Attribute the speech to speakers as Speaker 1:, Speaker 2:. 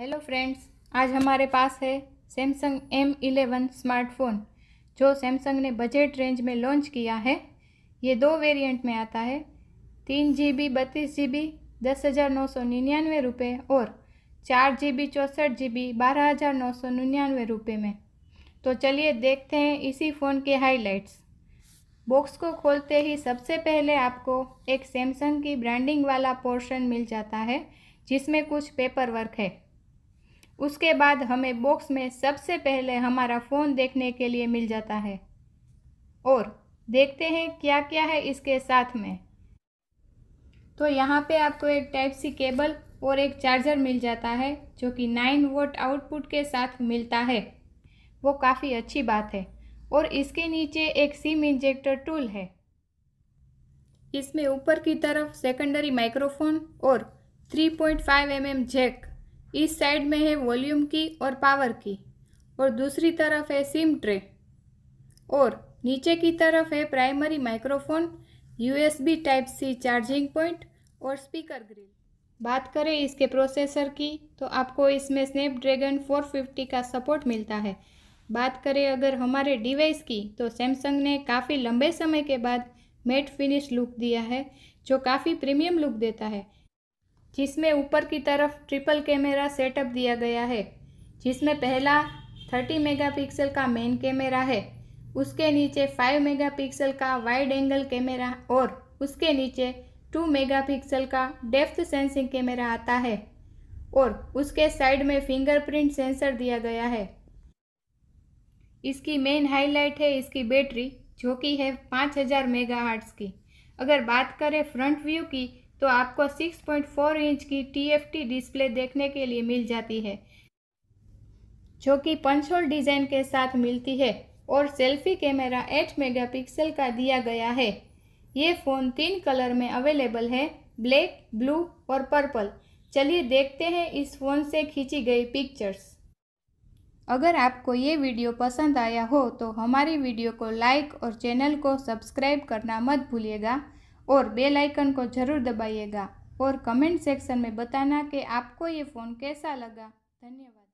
Speaker 1: hello friends आज हमारे पास है सैमसंग एम इलेवन स्मार्टफोन जो सैमसंग ने बजट रेंज में लॉन्च किया है ये दो वेरिएंट में आता है तीन जी बी बत्तीस जी बी दस हज़ार नौ सौ निन्यानवे रुपये और चार जी बी चौंसठ जी बी बारह हज़ार नौ सौ निन्यानवे रुपये में तो चलिए देखते हैं इसी फ़ोन के हाइलाइट्स बॉक्स को खोलते ही सबसे पहले आपको एक सैमसंग की ब्रांडिंग वाला पोर्शन मिल जाता है जिसमें कुछ पेपर वर्क है उसके बाद हमें बॉक्स में सबसे पहले हमारा फ़ोन देखने के लिए मिल जाता है और देखते हैं क्या क्या है इसके साथ में तो यहाँ पे आपको एक टाइप सी केबल और एक चार्जर मिल जाता है जो कि नाइन वोट आउटपुट के साथ मिलता है वो काफ़ी अच्छी बात है और इसके नीचे एक सिम इंजेक्टर टूल है इसमें ऊपर की तरफ सेकेंडरी माइक्रोफोन और 3.5 पॉइंट mm जैक इस साइड में है वॉल्यूम की और पावर की और दूसरी तरफ है सिम ट्रे और नीचे की तरफ है primary microphone USB type C charging point और स्पीकर ग्रिल बात करें इसके प्रोसेसर की तो आपको इसमें स्नैपड्रैगन 450 का सपोर्ट मिलता है बात करें अगर हमारे डिवाइस की तो सैमसंग ने काफ़ी लंबे समय के बाद मेट फिनिश लुक दिया है जो काफ़ी प्रीमियम लुक देता है जिसमें ऊपर की तरफ ट्रिपल कैमरा सेटअप दिया गया है जिसमें पहला 30 मेगापिक्सल का मेन कैमरा है उसके नीचे 5 मेगापिक्सल का वाइड एंगल कैमरा और उसके नीचे 2 मेगापिक्सल का डेफ्थ सेंसिंग कैमरा आता है और उसके साइड में फिंगरप्रिंट सेंसर दिया गया है इसकी मेन हाईलाइट है इसकी बैटरी जो कि है 5000 हज़ार की अगर बात करें फ्रंट व्यू की तो आपको 6.4 इंच की टीएफटी डिस्प्ले देखने के लिए मिल जाती है जो कि पंचोल डिज़ाइन के साथ मिलती है और सेल्फी कैमरा 8 मेगापिक्सल का दिया गया है ये फ़ोन तीन कलर में अवेलेबल है ब्लैक ब्लू और पर्पल चलिए देखते हैं इस फ़ोन से खींची गई पिक्चर्स अगर आपको ये वीडियो पसंद आया हो तो हमारी वीडियो को लाइक और चैनल को सब्सक्राइब करना मत भूलिएगा और बेल आइकन को ज़रूर दबाइएगा और कमेंट सेक्शन में बताना कि आपको ये फ़ोन कैसा लगा धन्यवाद